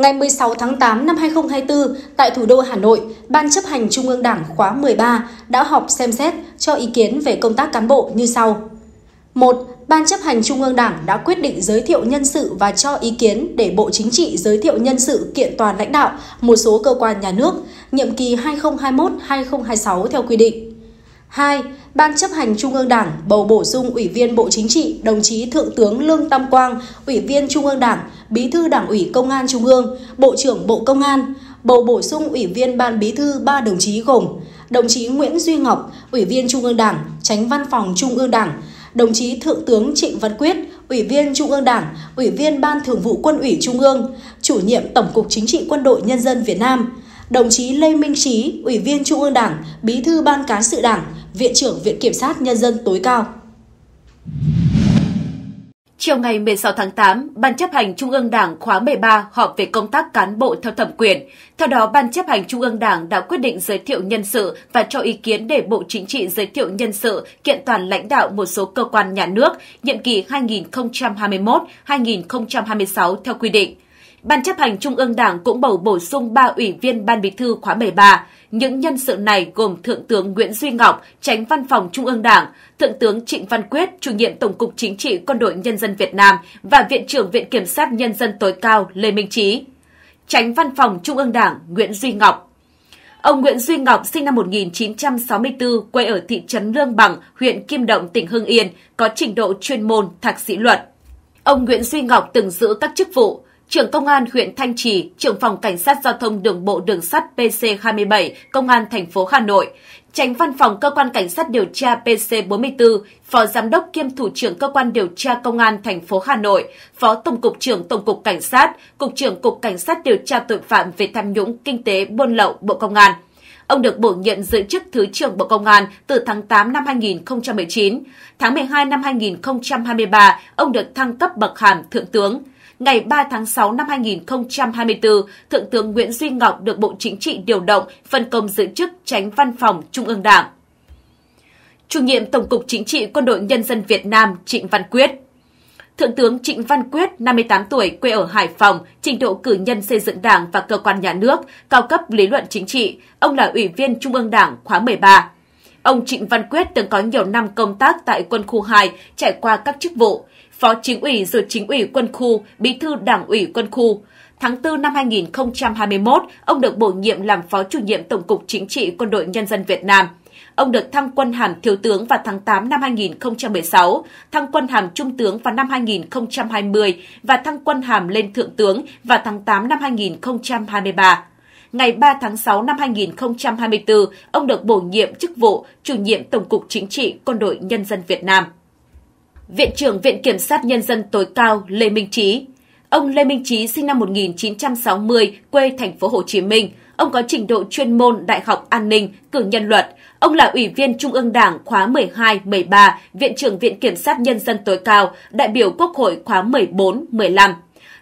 Ngày 16 tháng 8 năm 2024, tại thủ đô Hà Nội, Ban chấp hành Trung ương Đảng khóa 13 đã họp xem xét cho ý kiến về công tác cán bộ như sau. 1. Ban chấp hành Trung ương Đảng đã quyết định giới thiệu nhân sự và cho ý kiến để Bộ Chính trị giới thiệu nhân sự kiện toàn lãnh đạo một số cơ quan nhà nước, nhiệm kỳ 2021-2026 theo quy định. 2. Ban chấp hành Trung ương Đảng bầu bổ sung Ủy viên Bộ Chính trị, đồng chí Thượng tướng Lương Tam Quang, Ủy viên Trung ương Đảng, Bí thư Đảng ủy Công an Trung ương, Bộ trưởng Bộ Công an, bầu bổ sung Ủy viên Ban Bí thư ba đồng chí gồm đồng chí Nguyễn Duy Ngọc, Ủy viên Trung ương Đảng, Tránh Văn phòng Trung ương Đảng, đồng chí Thượng tướng Trịnh Văn Quyết, Ủy viên Trung ương Đảng, Ủy viên Ban Thường vụ Quân ủy Trung ương, Chủ nhiệm Tổng cục Chính trị Quân đội Nhân dân Việt Nam, đồng chí Lê Minh Trí, Ủy viên Trung ương Đảng, Bí thư Ban Cán sự Đảng, Viện trưởng Viện Kiểm sát Nhân dân tối cao. Chiều ngày 16 tháng 8, Ban chấp hành Trung ương Đảng khóa 13 họp về công tác cán bộ theo thẩm quyền. Theo đó, Ban chấp hành Trung ương Đảng đã quyết định giới thiệu nhân sự và cho ý kiến để Bộ Chính trị giới thiệu nhân sự kiện toàn lãnh đạo một số cơ quan nhà nước nhiệm kỳ 2021-2026 theo quy định. Ban chấp hành Trung ương Đảng cũng bầu bổ sung 3 ủy viên Ban Bí thư khóa 13. Những nhân sự này gồm Thượng tướng Nguyễn Duy Ngọc, Tránh Văn phòng Trung ương Đảng, Thượng tướng Trịnh Văn Quyết, Chủ nhiệm Tổng cục Chính trị Quân đội Nhân dân Việt Nam và Viện trưởng Viện Kiểm sát Nhân dân tối cao Lê Minh Trí. Tránh Văn phòng Trung ương Đảng Nguyễn Duy Ngọc, Ông Nguyễn Duy Ngọc sinh năm 1964, quê ở thị trấn Lương Bằng, huyện Kim Động, tỉnh Hưng Yên, có trình độ chuyên môn thạc sĩ luật. Ông Nguyễn Duy Ngọc từng giữ các chức vụ trưởng công an huyện Thanh Trì, trưởng phòng cảnh sát giao thông đường bộ đường sắt PC27, công an thành phố Hà Nội, tránh văn phòng cơ quan cảnh sát điều tra PC44, phó giám đốc kiêm thủ trưởng cơ quan điều tra công an thành phố Hà Nội, phó tổng cục trưởng tổng cục cảnh sát, cục trưởng cục cảnh sát điều tra tội phạm về tham nhũng kinh tế buôn lậu Bộ Công an. Ông được bổ nhiệm giữ chức Thứ trưởng Bộ Công an từ tháng 8 năm 2019. Tháng 12 năm 2023, ông được thăng cấp bậc hàm Thượng tướng ngày 3 tháng 6 năm 2024, Thượng tướng Nguyễn Duy Ngọc được Bộ Chính trị điều động phân công giữ chức tránh văn phòng Trung ương Đảng. Chủ nhiệm Tổng cục Chính trị Quân đội Nhân dân Việt Nam Trịnh Văn Quyết Thượng tướng Trịnh Văn Quyết, 58 tuổi, quê ở Hải Phòng, trình độ cử nhân xây dựng đảng và cơ quan nhà nước, cao cấp lý luận chính trị. Ông là Ủy viên Trung ương Đảng khóa 13. Ông Trịnh Văn Quyết từng có nhiều năm công tác tại quân khu 2, trải qua các chức vụ. Phó Chính ủy rồi Chính ủy Quân khu, Bí thư Đảng ủy Quân khu. Tháng 4 năm 2021, ông được bổ nhiệm làm Phó chủ nhiệm Tổng cục Chính trị Quân đội Nhân dân Việt Nam. Ông được thăng quân hàm thiếu tướng vào tháng 8 năm 2016, thăng quân hàm trung tướng vào năm 2020 và thăng quân hàm lên thượng tướng vào tháng 8 năm 2023 ngày 3 tháng 6 năm 2024, ông được bổ nhiệm chức vụ chủ nhiệm Tổng cục Chính trị Quân đội Nhân dân Việt Nam. Viện trưởng Viện Kiểm sát Nhân dân tối cao Lê Minh Trí. Ông Lê Minh Trí sinh năm 1960, quê thành phố Hồ Chí Minh. Ông có trình độ chuyên môn Đại học An ninh, cử nhân luật. Ông là Ủy viên Trung ương Đảng khóa 12-13, Viện trưởng Viện Kiểm sát Nhân dân tối cao, đại biểu Quốc hội khóa 14-15.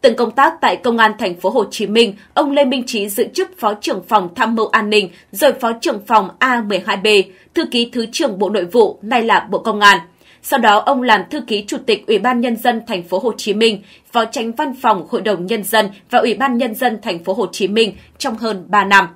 Từng công tác tại Công an thành phố Hồ Chí Minh, ông Lê Minh Trí giữ chức Phó trưởng phòng Tham mưu An ninh, rồi Phó trưởng phòng A12B, thư ký Thứ trưởng Bộ Nội vụ, nay là Bộ Công an. Sau đó ông làm thư ký chủ tịch Ủy ban nhân dân thành phố Hồ Chí Minh, phó tránh văn phòng Hội đồng nhân dân và Ủy ban nhân dân thành phố Hồ Chí Minh trong hơn 3 năm.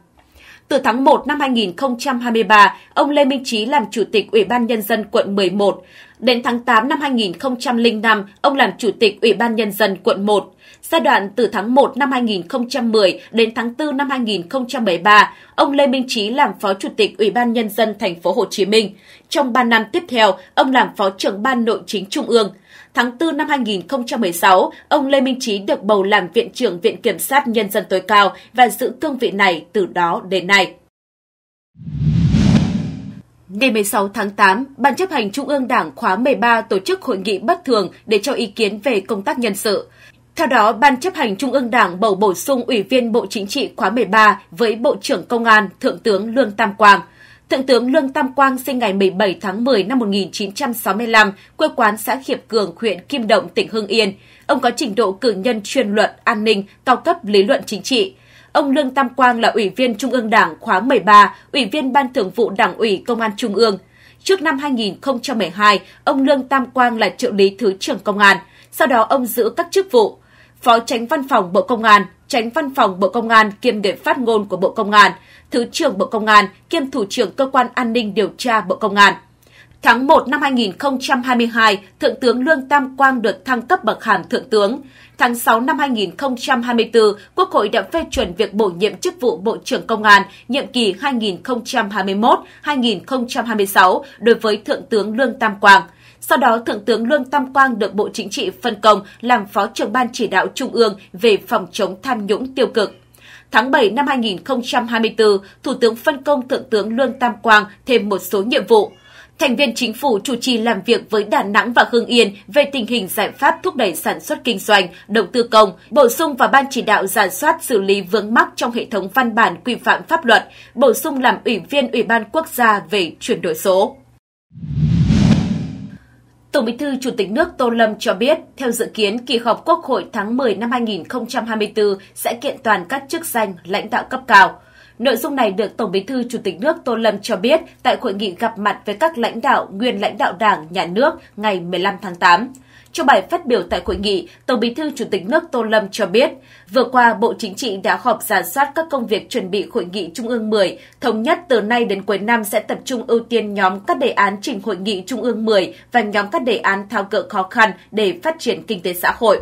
Từ tháng 1 năm 2023, ông Lê Minh Chí làm chủ tịch Ủy ban nhân dân quận 11. Đến tháng 8 năm 2005, ông làm chủ tịch Ủy ban Nhân dân quận 1. Giai đoạn từ tháng 1 năm 2010 đến tháng 4 năm 2013, ông Lê Minh Trí làm Phó Chủ tịch Ủy ban Nhân dân thành phố Hồ Chí Minh. Trong 3 năm tiếp theo, ông làm Phó trưởng Ban Nội chính Trung ương. Tháng 4 năm 2016, ông Lê Minh Trí được bầu làm Viện trưởng Viện Kiểm sát Nhân dân tối cao và giữ cương vị này từ đó đến nay. Ngày 16 tháng 8, Ban chấp hành Trung ương Đảng khóa 13 tổ chức hội nghị bất thường để cho ý kiến về công tác nhân sự. Theo đó, Ban chấp hành Trung ương Đảng bầu bổ sung Ủy viên Bộ Chính trị khóa 13 với Bộ trưởng Công an Thượng tướng Lương Tam Quang. Thượng tướng Lương Tam Quang sinh ngày 17 tháng 10 năm 1965, quê quán xã Hiệp Cường, huyện Kim Động, tỉnh Hưng Yên. Ông có trình độ cử nhân chuyên luận an ninh, cao cấp lý luận chính trị. Ông Lương Tam Quang là Ủy viên Trung ương Đảng khóa 13, Ủy viên Ban Thường vụ Đảng ủy Công an Trung ương. Trước năm 2012, ông Lương Tam Quang là trợ lý Thứ trưởng Công an, sau đó ông giữ các chức vụ Phó Tránh Văn phòng Bộ Công an, Tránh Văn phòng Bộ Công an kiêm để phát ngôn của Bộ Công an, Thứ trưởng Bộ Công an kiêm Thủ trưởng Cơ quan An ninh Điều tra Bộ Công an. Tháng 1 năm 2022, Thượng tướng Lương Tam Quang được thăng cấp bậc hàm Thượng tướng. Tháng 6 năm 2024, Quốc hội đã phê chuẩn việc bổ nhiệm chức vụ Bộ trưởng Công an nhiệm kỳ 2021-2026 đối với Thượng tướng Lương Tam Quang. Sau đó, Thượng tướng Lương Tam Quang được Bộ Chính trị phân công làm Phó trưởng Ban Chỉ đạo Trung ương về phòng chống tham nhũng tiêu cực. Tháng 7 năm 2024, Thủ tướng phân công Thượng tướng Lương Tam Quang thêm một số nhiệm vụ – Thành viên chính phủ chủ trì làm việc với Đà Nẵng và Hưng Yên về tình hình giải pháp thúc đẩy sản xuất kinh doanh, đầu tư công, bổ sung và ban chỉ đạo giả soát xử lý vướng mắc trong hệ thống văn bản quy phạm pháp luật, bổ sung làm ủy viên Ủy ban quốc gia về chuyển đổi số. Tổng Bí thư Chủ tịch nước Tô Lâm cho biết, theo dự kiến, kỳ họp Quốc hội tháng 10 năm 2024 sẽ kiện toàn các chức danh lãnh đạo cấp cao. Nội dung này được Tổng Bí thư Chủ tịch nước Tô Lâm cho biết tại hội nghị gặp mặt với các lãnh đạo, nguyên lãnh đạo Đảng, Nhà nước ngày 15 tháng 8. Trong bài phát biểu tại hội nghị, Tổng Bí thư Chủ tịch nước Tô Lâm cho biết, vừa qua Bộ Chính trị đã họp giả soát các công việc chuẩn bị hội nghị Trung ương 10, thống nhất từ nay đến cuối năm sẽ tập trung ưu tiên nhóm các đề án trình hội nghị Trung ương 10 và nhóm các đề án tháo gỡ khó khăn để phát triển kinh tế xã hội.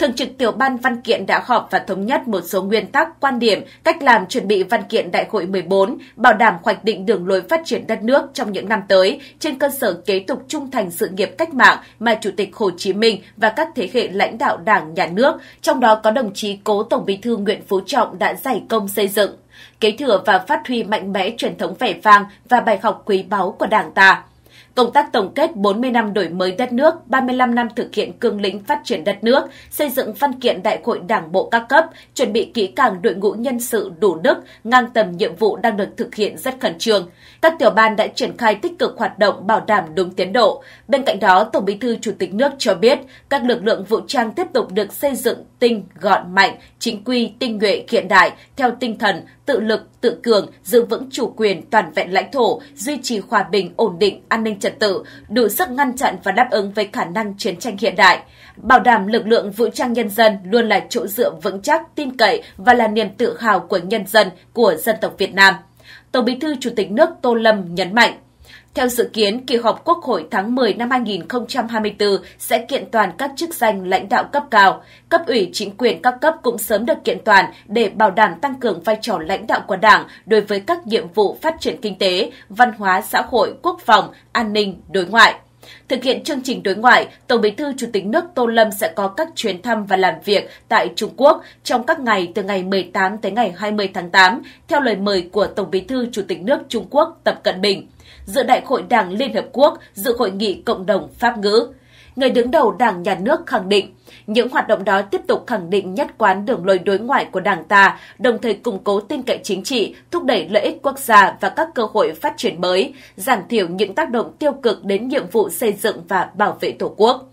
Thường trực tiểu ban văn kiện đã họp và thống nhất một số nguyên tắc, quan điểm, cách làm chuẩn bị văn kiện Đại hội 14, bảo đảm hoạch định đường lối phát triển đất nước trong những năm tới trên cơ sở kế tục trung thành sự nghiệp cách mạng mà Chủ tịch Hồ Chí Minh và các thế hệ lãnh đạo Đảng, Nhà nước, trong đó có đồng chí cố Tổng Bí thư Nguyễn Phú Trọng đã giải công xây dựng, kế thừa và phát huy mạnh mẽ truyền thống vẻ vang và bài học quý báu của Đảng ta công tác tổng kết 40 năm đổi mới đất nước, 35 năm thực hiện cương lĩnh phát triển đất nước, xây dựng văn kiện đại hội đảng bộ các cấp, chuẩn bị kỹ càng đội ngũ nhân sự đủ đức, ngang tầm nhiệm vụ đang được thực hiện rất khẩn trương. Các tiểu ban đã triển khai tích cực hoạt động bảo đảm đúng tiến độ. Bên cạnh đó, Tổng Bí thư Chủ tịch nước cho biết, các lực lượng vũ trang tiếp tục được xây dựng tinh, gọn, mạnh, chính quy, tinh nhuệ, hiện đại, theo tinh thần tự lực, tự cường, giữ vững chủ quyền toàn vẹn lãnh thổ, duy trì hòa bình, ổn định, an ninh trật tự, đủ sức ngăn chặn và đáp ứng với khả năng chiến tranh hiện đại. Bảo đảm lực lượng vũ trang nhân dân luôn là chỗ dựa vững chắc, tin cậy và là niềm tự hào của nhân dân, của dân tộc Việt Nam. Tổng Bí thư Chủ tịch nước Tô Lâm nhấn mạnh, theo dự kiến, kỳ họp Quốc hội tháng 10 năm 2024 sẽ kiện toàn các chức danh lãnh đạo cấp cao. Cấp ủy chính quyền các cấp cũng sớm được kiện toàn để bảo đảm tăng cường vai trò lãnh đạo của Đảng đối với các nhiệm vụ phát triển kinh tế, văn hóa xã hội, quốc phòng, an ninh, đối ngoại. Thực hiện chương trình đối ngoại, Tổng Bí thư Chủ tịch nước Tô Lâm sẽ có các chuyến thăm và làm việc tại Trung Quốc trong các ngày từ ngày 18 tới ngày 20 tháng 8, theo lời mời của Tổng Bí thư Chủ tịch nước Trung Quốc Tập Cận Bình, dự đại hội Đảng Liên Hợp Quốc, dự hội nghị cộng đồng Pháp ngữ người đứng đầu Đảng Nhà nước khẳng định, những hoạt động đó tiếp tục khẳng định nhất quán đường lối đối ngoại của Đảng ta, đồng thời củng cố tin cậy chính trị, thúc đẩy lợi ích quốc gia và các cơ hội phát triển mới, giảm thiểu những tác động tiêu cực đến nhiệm vụ xây dựng và bảo vệ Tổ quốc.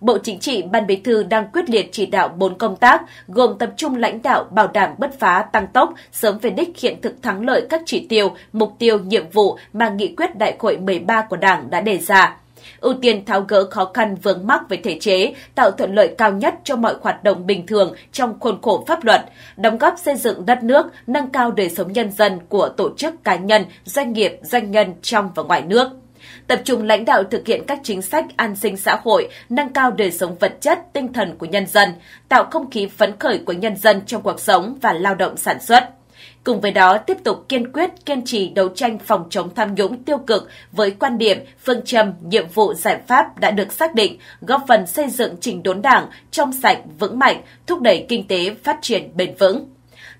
Bộ Chính trị Ban Bí thư đang quyết liệt chỉ đạo bốn công tác gồm tập trung lãnh đạo bảo đảm bứt phá tăng tốc, sớm về đích hiện thực thắng lợi các chỉ tiêu, mục tiêu, nhiệm vụ mà nghị quyết đại hội 13 của Đảng đã đề ra ưu tiên tháo gỡ khó khăn vướng mắc về thể chế, tạo thuận lợi cao nhất cho mọi hoạt động bình thường trong khuôn khổ pháp luật, đóng góp xây dựng đất nước, nâng cao đời sống nhân dân của tổ chức cá nhân, doanh nghiệp, doanh nhân trong và ngoài nước tập trung lãnh đạo thực hiện các chính sách an sinh xã hội, nâng cao đời sống vật chất, tinh thần của nhân dân, tạo không khí phấn khởi của nhân dân trong cuộc sống và lao động sản xuất Cùng với đó, tiếp tục kiên quyết kiên trì đấu tranh phòng chống tham nhũng tiêu cực với quan điểm, phương châm, nhiệm vụ giải pháp đã được xác định, góp phần xây dựng chỉnh đốn đảng trong sạch, vững mạnh, thúc đẩy kinh tế phát triển bền vững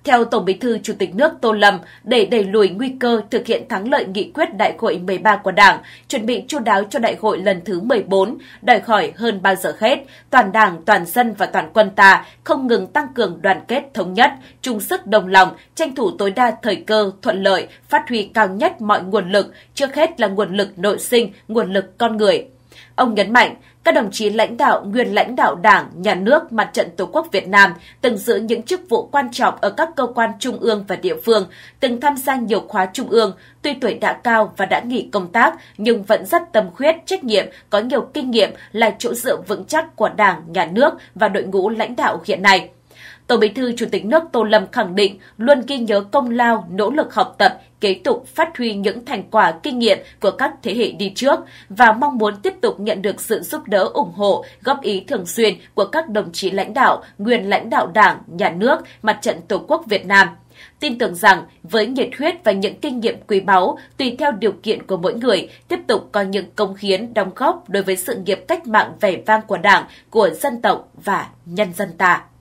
theo Tổng Bí thư Chủ tịch nước Tô Lâm để đẩy lùi nguy cơ thực hiện thắng lợi nghị quyết Đại hội 13 của Đảng, chuẩn bị chu đáo cho Đại hội lần thứ 14, đòi hỏi hơn bao giờ hết, toàn Đảng, toàn dân và toàn quân ta không ngừng tăng cường đoàn kết thống nhất, chung sức đồng lòng, tranh thủ tối đa thời cơ thuận lợi, phát huy cao nhất mọi nguồn lực, trước hết là nguồn lực nội sinh, nguồn lực con người. Ông nhấn mạnh, các đồng chí lãnh đạo, nguyên lãnh đạo Đảng, Nhà nước, Mặt trận Tổ quốc Việt Nam từng giữ những chức vụ quan trọng ở các cơ quan trung ương và địa phương, từng tham gia nhiều khóa trung ương, tuy tuổi đã cao và đã nghỉ công tác nhưng vẫn rất tâm huyết, trách nhiệm, có nhiều kinh nghiệm là chỗ dựa vững chắc của Đảng, Nhà nước và đội ngũ lãnh đạo hiện nay. Tổng Bí thư Chủ tịch nước Tô Lâm khẳng định luôn ghi nhớ công lao, nỗ lực học tập, kế tục phát huy những thành quả kinh nghiệm của các thế hệ đi trước và mong muốn tiếp tục nhận được sự giúp đỡ ủng hộ, góp ý thường xuyên của các đồng chí lãnh đạo, nguyên lãnh đạo Đảng, Nhà nước, Mặt trận Tổ quốc Việt Nam tin tưởng rằng với nhiệt huyết và những kinh nghiệm quý báu tùy theo điều kiện của mỗi người tiếp tục có những công hiến đóng góp đối với sự nghiệp cách mạng vẻ vang của đảng của dân tộc và nhân dân ta